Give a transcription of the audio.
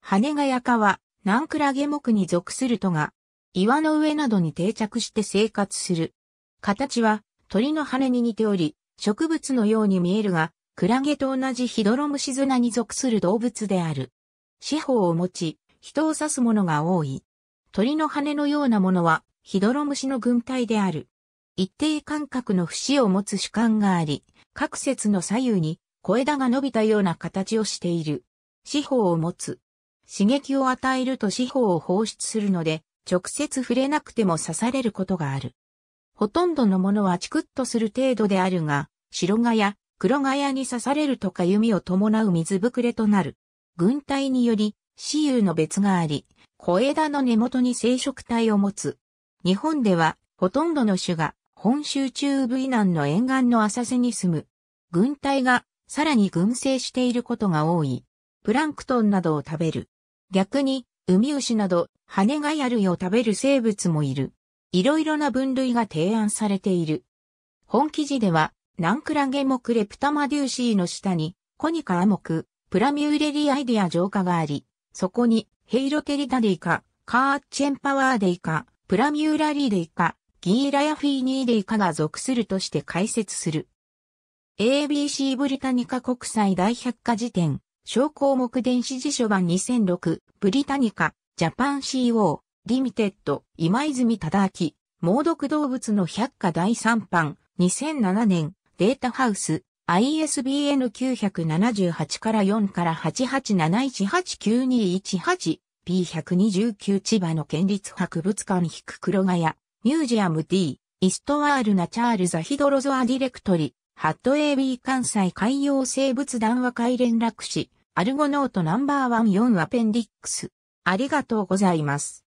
羽がやかは、南クラゲ目に属するとが、岩の上などに定着して生活する。形は鳥の羽に似ており、植物のように見えるが、クラゲと同じヒドロムシズナに属する動物である。四方を持ち、人を指すものが多い。鳥の羽のようなものは、ヒドロムシの群体である。一定間隔の節を持つ主観があり、各節の左右に小枝が伸びたような形をしている。四方を持つ。刺激を与えると四方を放出するので、直接触れなくても刺されることがある。ほとんどのものはチクッとする程度であるが、白ガや黒ガやに刺されるとか弓を伴う水ぶくれとなる。軍隊により、死有の別があり、小枝の根元に生殖体を持つ。日本では、ほとんどの種が、本州中部以南の沿岸の浅瀬に住む。軍隊が、さらに群生していることが多い。プランクトンなどを食べる。逆に、ウミウシなど、羽がやるを食べる生物もいる。いろいろな分類が提案されている。本記事では、ナンクラゲクレプタマデューシーの下に、コニカアモク、プラミューレリアイディア浄化があり、そこに、ヘイロテリタデイカ、カーチェンパワーデイカ、プラミューラリーデイカ、ギーラヤフィーニーデイカが属するとして解説する。ABC ブリタニカ国際大百科事典。小項目電子辞書版2006、ブリタニカ、ジャパン CO、リミテッド、今泉忠明、猛毒動物の百科第3版、2007年、データハウス、ISBN 978から4から88718921 P129 千葉の県立博物館引く黒ヶ谷、ミュージアム D、イストワールナチャールザヒドロゾアディレクトリ、ハット AB 関西海洋生物談話会連絡誌、アルゴノートナンバーワン4アペンディックス。ありがとうございます。